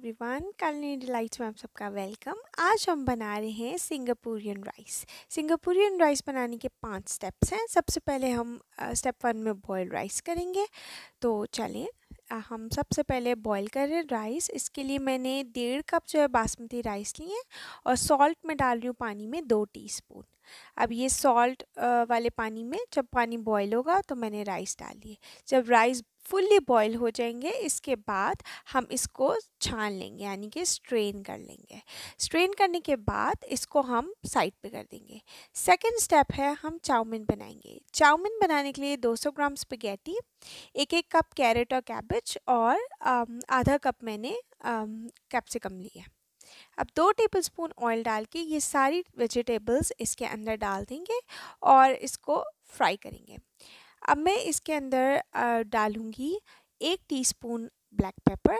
everyone कलनी delights में आप सबका वेलकम आज हम बना रहे हैं सिंगापुरियन राइस सिंगापुरियन राइस बनाने के पांच स्टेप्स हैं सबसे पहले हम स्टेप वन में बॉयल राइस करेंगे तो चलिए हम सबसे पहले बॉईल कर रहे राइस इसके लिए मैंने डेढ़ कप जो है बासमती राइस लिए हैं और सॉल्ट मैं डाल रही हूँ पानी में दो टीस्पून अब ये सॉल्ट वाले पानी में जब पानी बॉईल होगा तो मैंने राइस डाली है जब राइस फुल्ली बॉयल हो जाएंगे इसके बाद हम इसको छान लेंगे यानी कि स्ट्रेन कर लेंगे स्ट्रेन करने के बाद इसको हम साइड पे कर देंगे सेकेंड स्टेप है हम चाउमीन बनाएंगे चाउमीन बनाने के लिए 200 ग्राम स्पेगेटी एक एक कप कैरेट और कैबेज और आधा कप मैंने कैप्सिकम लिया अब दो टेबलस्पून ऑयल डाल के ये सारी वेजिटेबल्स इसके अंदर डाल देंगे और इसको फ्राई करेंगे अब मैं इसके अंदर डालूँगी एक टीस्पून ब्लैक पेपर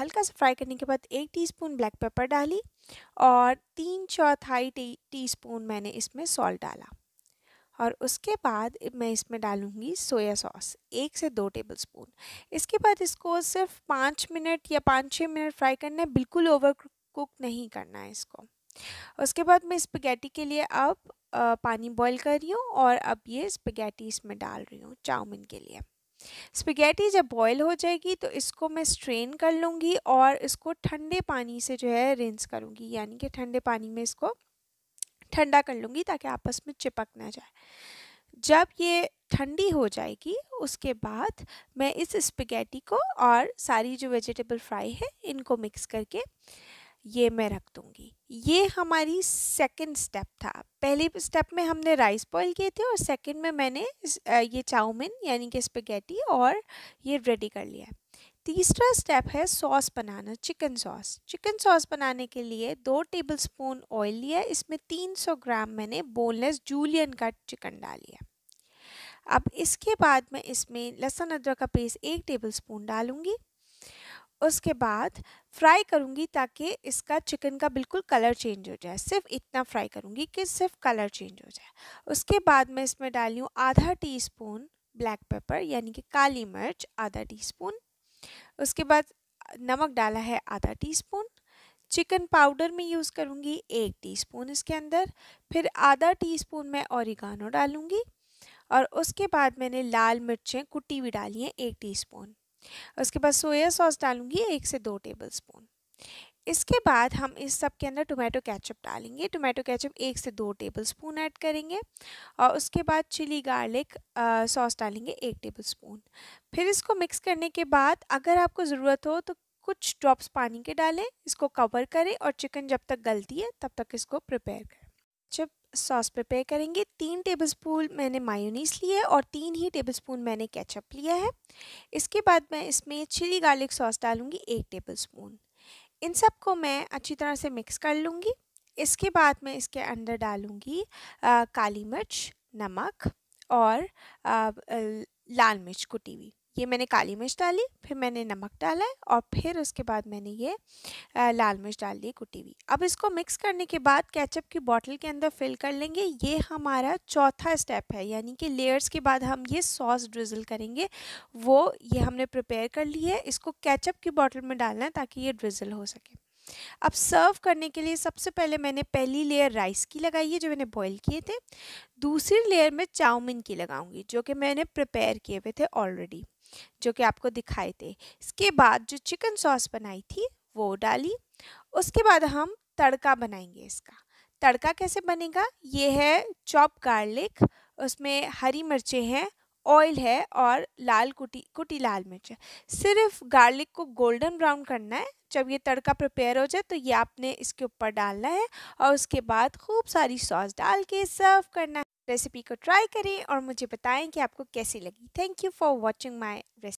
हल्का सा फ्राई करने के बाद एक टीस्पून ब्लैक पेपर डाली और तीन चौथाई टी टीस्पून मैंने इसमें सॉल्ट डाला और उसके बाद मैं इसमें डालूँगी सोया सॉस एक से दो टेबल स्पून इसके बाद इसको सिर्फ पाँच मिनट या पाँच छः मिनट फ्राई करना है बिल्कुल ओवर कुक नहीं करना है इसको उसके बाद मैं स्पगैटी के लिए अब आ, पानी बॉईल कर रही हूँ और अब ये स्पगैटी इसमें डाल रही हूँ चाउमीन के लिए स्पगैटी जब बॉईल हो जाएगी तो इसको मैं स्ट्रेन कर लूँगी और इसको ठंडे पानी से जो है रिंस करूँगी यानी कि ठंडे पानी में इसको ठंडा कर लूँगी ताकि आपस में चिपक ना जाए जब ये ठंडी हो जाएगी उसके बाद मैं इस स्पगेटी को और सारी जो वेजिटेबल फ्राई है इनको मिक्स करके ये मैं रख दूँगी ये हमारी सेकंड स्टेप था पहले स्टेप में हमने राइस बॉईल किए थे और सेकंड में मैंने ये चाउमीन यानी कि स्पेगेटी और ये रेडी कर लिया तीसरा स्टेप है सॉस बनाना चिकन सॉस चिकन सॉस बनाने के लिए दो टेबलस्पून ऑयल लिया इसमें 300 ग्राम मैंने बोनलेस जूलियन का चिकन डाल लिया अब इसके बाद मैं इसमें लहसुन अदरक का पेस्ट एक टेबलस्पून डालूंगी उसके बाद फ्राई करूँगी ताकि इसका चिकन का बिल्कुल कलर चेंज हो जाए सिर्फ इतना फ्राई करूँगी कि सिर्फ कलर चेंज हो जाए उसके बाद मैं इसमें डाली हूँ आधा टीस्पून ब्लैक पेपर यानी कि काली मिर्च आधा टीस्पून उसके बाद नमक डाला है आधा टीस्पून चिकन पाउडर में यूज़ करूँगी एक टीस्पून इसके अंदर फिर आधा टीस्पून मैं औरिगानो डालूँगी और उसके बाद मैंने लाल मिर्चें कुटी हुई डाली हैं एक टीस्पून उसके बाद सोया सॉस डालूंगी एक से दो टेबल स्पून इसके बाद हम इस सब के अंदर टोमेटो केचप डालेंगे टोमेटो केचप एक से दो टेबल स्पून ऐड करेंगे और उसके बाद चिली गार्लिक सॉस डालेंगे एक टेबल स्पून फिर इसको मिक्स करने के बाद अगर आपको ज़रूरत हो तो कुछ ड्रॉप्स पानी के डालें इसको कवर करें और चिकन जब तक गलती है तब तक इसको प्रिपेयर करें जब सॉस प्रिपेयर करेंगे तीन टेबलस्पून मैंने मायोनीस लिया है और तीन ही टेबलस्पून मैंने केचप लिया है इसके बाद मैं इसमें चिली गार्लिक सॉस डालूँगी एक टेबलस्पून इन सब को मैं अच्छी तरह से मिक्स कर लूँगी इसके बाद मैं इसके अंदर डालूँगी काली मिर्च नमक और आ, लाल मिर्च कुटी हुई ये मैंने काली मिर्च डाली फिर मैंने नमक डाला है और फिर उसके बाद मैंने ये लाल मिर्च डाल दी कुटी हुई अब इसको मिक्स करने के बाद कैचअप की बॉटल के अंदर फिल कर लेंगे ये हमारा चौथा स्टेप है यानी कि लेयर्स के बाद हम ये सॉस ड्रिजल करेंगे वो ये हमने प्रिपेयर कर ली है इसको कैचअप की बॉटल में डालना है ताकि ये ड्रिजल हो सके अब सर्व करने के लिए सबसे पहले मैंने पहली लेयर राइस की लगाई है जो मैंने बॉईल किए थे दूसरी लेयर में चाउमीन की लगाऊंगी जो कि मैंने प्रिपेयर किए हुए थे ऑलरेडी जो कि आपको दिखाए थे इसके बाद जो चिकन सॉस बनाई थी वो डाली उसके बाद हम तड़का बनाएंगे इसका तड़का कैसे बनेगा ये है चॉप गार्लिक उसमें हरी मिर्चें हैं ऑयल है और लाल कुटी कुटी लाल मिर्च सिर्फ गार्लिक को गोल्डन ब्राउन करना है जब ये तड़का प्रिपेयर हो जाए तो ये आपने इसके ऊपर डालना है और उसके बाद खूब सारी सॉस डाल के सर्व करना है रेसिपी को ट्राई करें और मुझे बताएं कि आपको कैसी लगी thank you for watching my recipe